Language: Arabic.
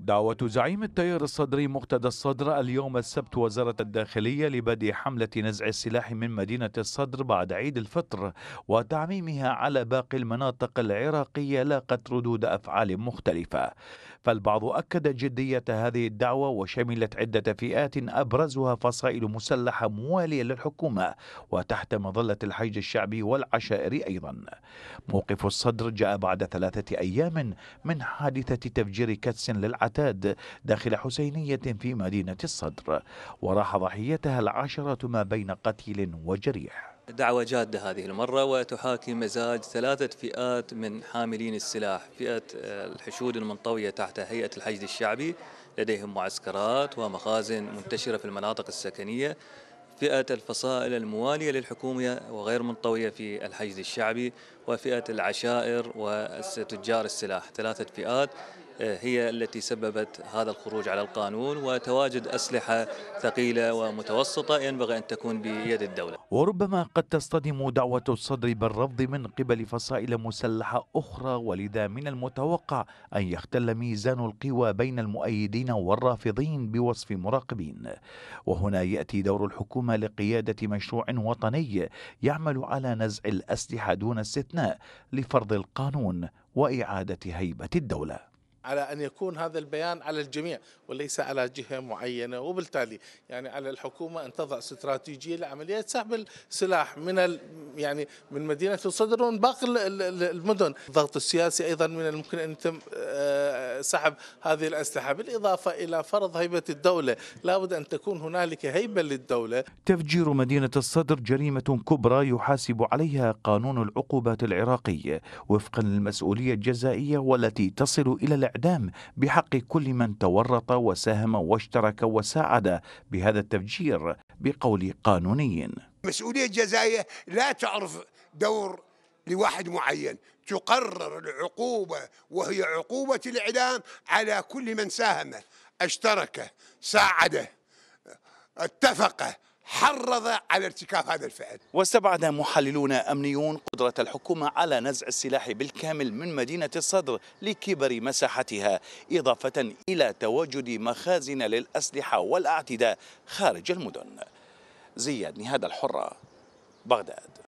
دعوة زعيم التيار الصدري مقتدى الصدر اليوم السبت وزارة الداخلية لبدء حملة نزع السلاح من مدينة الصدر بعد عيد الفطر وتعميمها على باقي المناطق العراقية لاقت ردود أفعال مختلفة فالبعض أكد جدية هذه الدعوة وشملت عدة فئات أبرزها فصائل مسلحة موالية للحكومة وتحت مظلة الحيج الشعبي والعشائري أيضا موقف الصدر جاء بعد ثلاثة أيام من حادثة تفجير كتس للعسكر عتاد داخل حسينية في مدينة الصدر وراح ضحيتها العشرة ما بين قتيل وجريح دعوة جادة هذه المرة وتحاكي مزاج ثلاثة فئات من حاملين السلاح فئة الحشود المنطوية تحت هيئة الحشد الشعبي لديهم معسكرات ومخازن منتشرة في المناطق السكنية فئة الفصائل الموالية للحكومة وغير منطوية في الحشد الشعبي وفئة العشائر وتجار السلاح ثلاثة فئات هي التي سببت هذا الخروج على القانون وتواجد أسلحة ثقيلة ومتوسطة ينبغي أن تكون بيد الدولة وربما قد تصطدم دعوة الصدر بالرفض من قبل فصائل مسلحة أخرى ولذا من المتوقع أن يختل ميزان القوى بين المؤيدين والرافضين بوصف مراقبين وهنا يأتي دور الحكومة لقيادة مشروع وطني يعمل على نزع الأسلحة دون استثناء لفرض القانون وإعادة هيبة الدولة على أن يكون هذا البيان على الجميع وليس على جهة معينة وبالتالي يعني على الحكومة أن تضع استراتيجية لعملية سحب السلاح من يعني من مدينة الصدر ومن باقي المدن الضغط السياسي أيضا من الممكن أن يتم آه، سحب هذه الأسلحة بالإضافة إلى فرض هيبة الدولة لابد أن تكون هنالك هيبة للدولة تفجير مدينة الصدر جريمة كبرى يحاسب عليها قانون العقوبات العراقي وفقا للمسؤولية الجزائية والتي تصل إلى الإعدام الإعدام بحق كل من تورط وساهم واشترك وساعد بهذا التفجير بقول قانوني مسؤولية الجزائية لا تعرف دور لواحد معين تقرر العقوبة وهي عقوبة الإعدام على كل من ساهم اشترك ساعده اتفق حرض على ارتكاب هذا الفعل واستبعد محللون أمنيون قدرة الحكومة على نزع السلاح بالكامل من مدينة الصدر لكبر مساحتها إضافة إلى تواجد مخازن للأسلحة والأعتداء خارج المدن زياد نهاد الحرة بغداد